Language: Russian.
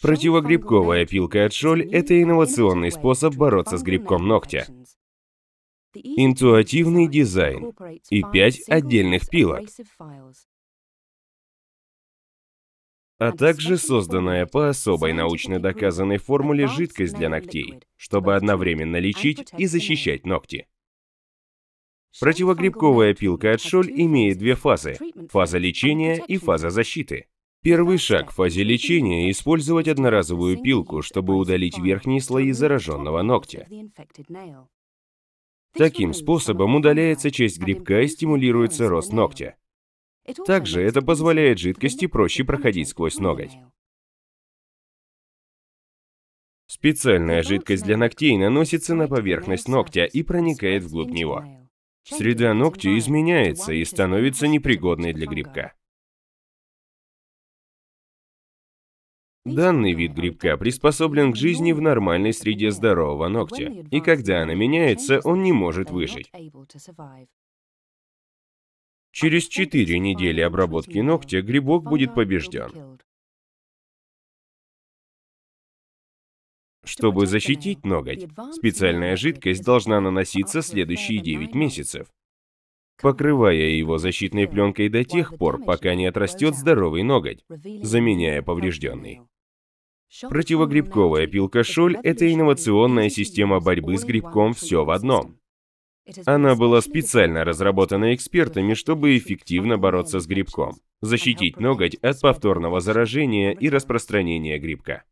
Противогрибковая пилка от Шоль – это инновационный способ бороться с грибком ногтя. Интуитивный дизайн и пять отдельных пилок. А также созданная по особой научно доказанной формуле жидкость для ногтей, чтобы одновременно лечить и защищать ногти. Противогрибковая пилка от Шоль имеет две фазы – фаза лечения и фаза защиты. Первый шаг в фазе лечения – использовать одноразовую пилку, чтобы удалить верхние слои зараженного ногтя. Таким способом удаляется часть грибка и стимулируется рост ногтя. Также это позволяет жидкости проще проходить сквозь ноготь. Специальная жидкость для ногтей наносится на поверхность ногтя и проникает вглубь него. Среда ногтя изменяется и становится непригодной для грибка. Данный вид грибка приспособлен к жизни в нормальной среде здорового ногтя, и когда она меняется, он не может выжить. Через 4 недели обработки ногтя грибок будет побежден. Чтобы защитить ноготь, специальная жидкость должна наноситься следующие 9 месяцев, покрывая его защитной пленкой до тех пор, пока не отрастет здоровый ноготь, заменяя поврежденный. Противогрибковая пилка-шоль – это инновационная система борьбы с грибком все в одном. Она была специально разработана экспертами, чтобы эффективно бороться с грибком, защитить ноготь от повторного заражения и распространения грибка.